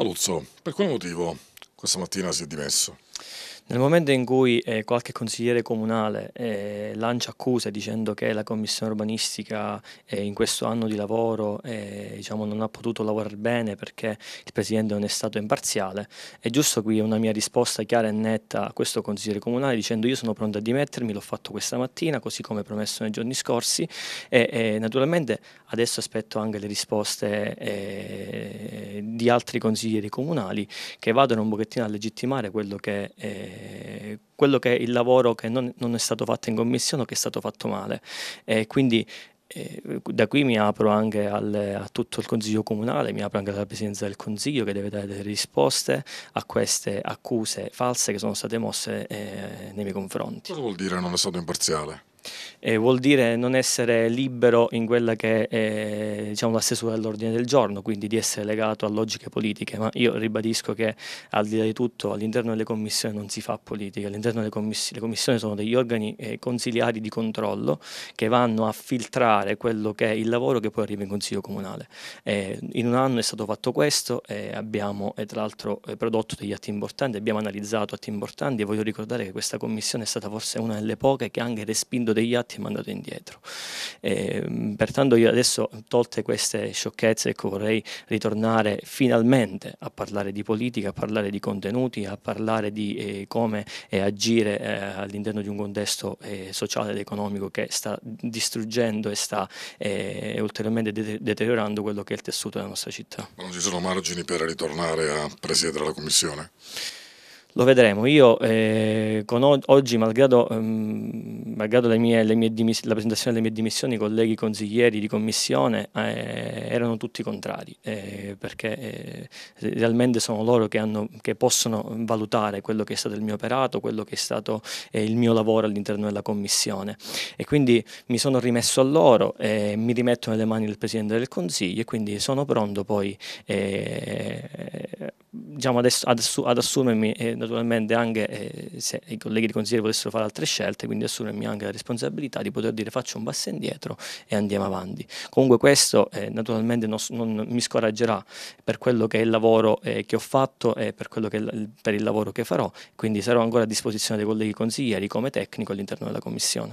Maluzzo, per quale motivo questa mattina si è dimesso? Nel momento in cui eh, qualche consigliere comunale eh, lancia accuse dicendo che la commissione urbanistica eh, in questo anno di lavoro eh, diciamo, non ha potuto lavorare bene perché il presidente non è stato imparziale, è giusto qui una mia risposta chiara e netta a questo consigliere comunale dicendo io sono pronto a dimettermi, l'ho fatto questa mattina così come promesso nei giorni scorsi e, eh, naturalmente adesso aspetto anche le risposte eh, di altri consiglieri comunali che vadano un pochettino a legittimare quello che è, eh, quello che è il lavoro che non, non, è stato fatto in commissione o che è stato fatto male. E quindi eh, da qui mi apro anche al, a tutto il Consiglio Comunale, mi apro anche alla Presidenza del Consiglio che deve dare delle risposte a queste accuse false che sono state mosse eh, nei miei confronti. Cosa vuol dire non è stato imparziale? Eh, vuol dire non essere libero in quella che è diciamo, la stesura dell'ordine del giorno, quindi di essere legato a logiche politiche, ma io ribadisco che al di là di tutto all'interno delle commissioni non si fa politica, all'interno delle commissioni, le commissioni sono degli organi eh, consiliari di controllo che vanno a filtrare quello che è il lavoro che poi arriva in consiglio comunale. Eh, in un anno è stato fatto questo, e eh, abbiamo eh, tra l'altro eh, prodotto degli atti importanti, abbiamo analizzato atti importanti e voglio ricordare che questa commissione è stata forse una delle poche che ha anche respinto avendo degli atti e mandato indietro. E, ehm, pertanto io adesso, tolte queste sciocchezze, ecco, vorrei ritornare finalmente a parlare di politica, a parlare di contenuti, a parlare di eh, come eh, agire eh, all'interno di un contesto eh, sociale ed economico che sta distruggendo e sta eh, ulteriormente de- deteriorando quello che è il tessuto della nostra città. Ma non ci sono margini per ritornare a presiedere la Commissione? lo vedremo. Io eh, oggi, malgrado, ehm, malgrado le mie, le mie la presentazione delle mie dimissioni, i colleghi consiglieri di commissione eh, erano tutti contrari, eh, perché eh, realmente sono loro che, hanno, che, possono valutare quello che è stato il mio operato, quello che è stato eh, il mio lavoro all'interno della commissione. E quindi mi sono rimesso a loro, eh, mi rimetto nelle mani del Presidente del Consiglio e quindi sono pronto poi diciamo, adesso, ad, assu- ad, assumermi e naturalmente anche eh, se i colleghi di consigliere potessero fare altre scelte, quindi assumermi anche la responsabilità di poter dire faccio un passo indietro e andiamo avanti. Comunque questo eh, naturalmente non, non, mi scoraggerà per quello che è il lavoro eh, che ho fatto e per, l- per il lavoro che farò, quindi sarò ancora a disposizione dei colleghi consiglieri come tecnico all'interno della Commissione.